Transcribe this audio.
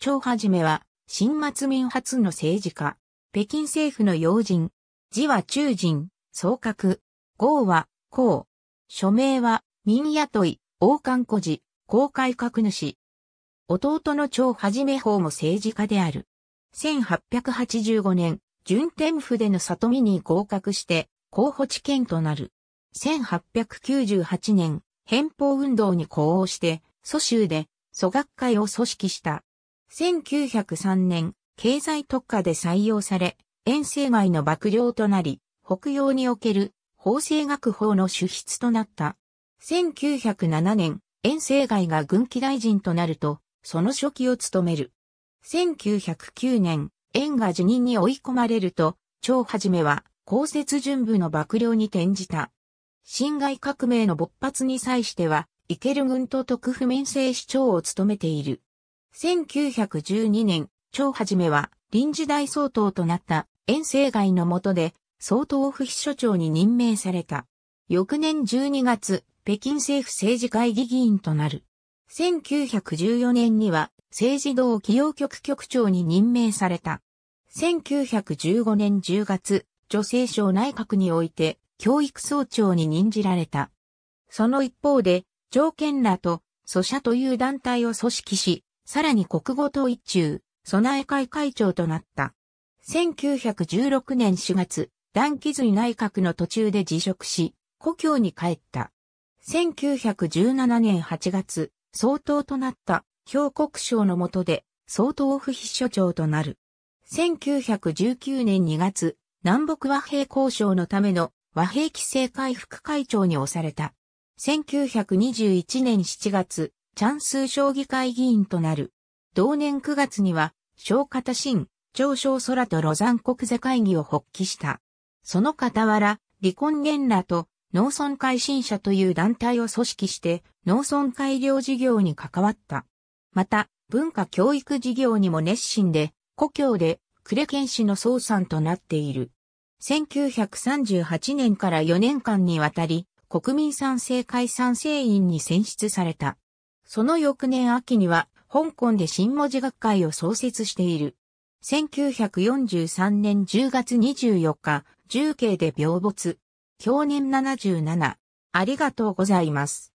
張はじめは、新末民初の政治家。北京政府の要人。字は中人、総格。号は、公。署名は、民雇い、王冠孤児、公開格主。弟の張はじめ法も政治家である。1885年、順天府での里見に合格して、候補地検となる。1898年、変法運動に呼応して、蘇州で、蘇学会を組織した。1903年、経済特化で採用され、遠征外の幕僚となり、北洋における法制学法の主筆となった。1907年、遠征外が軍機大臣となると、その初期を務める。1909年、遠が辞任に追い込まれると、張はじめは、公設準部の幕僚に転じた。侵害革命の勃発に際しては、イケル軍と特府免制市長を務めている。1912年、張はじめは臨時大総統となった遠征外の下で総統府秘書長に任命された。翌年12月、北京政府政治会議議員となる。1914年には政治道企業局局長に任命された。1915年10月、女性省内閣において教育総長に任じられた。その一方で、条件らと、組者という団体を組織し、さらに国語統一中、備え会会長となった。1916年4月、断気髄内閣の途中で辞職し、故郷に帰った。1917年8月、総統となった兵国省の下で総統府秘書長となる。1919年2月、南北和平交渉のための和平規制会副会長に押された。1921年7月、チャンス将棋会議員となる。同年9月には、小型新、長昇空とロザン国税会議を発起した。その傍ら、離婚連羅と農村改新社という団体を組織して農村改良事業に関わった。また、文化教育事業にも熱心で、故郷で呉県市の総産となっている。1938年から4年間にわたり、国民賛成会賛成員に選出された。その翌年秋には、香港で新文字学会を創設している。1943年10月24日、重慶で病没。去年77。ありがとうございます。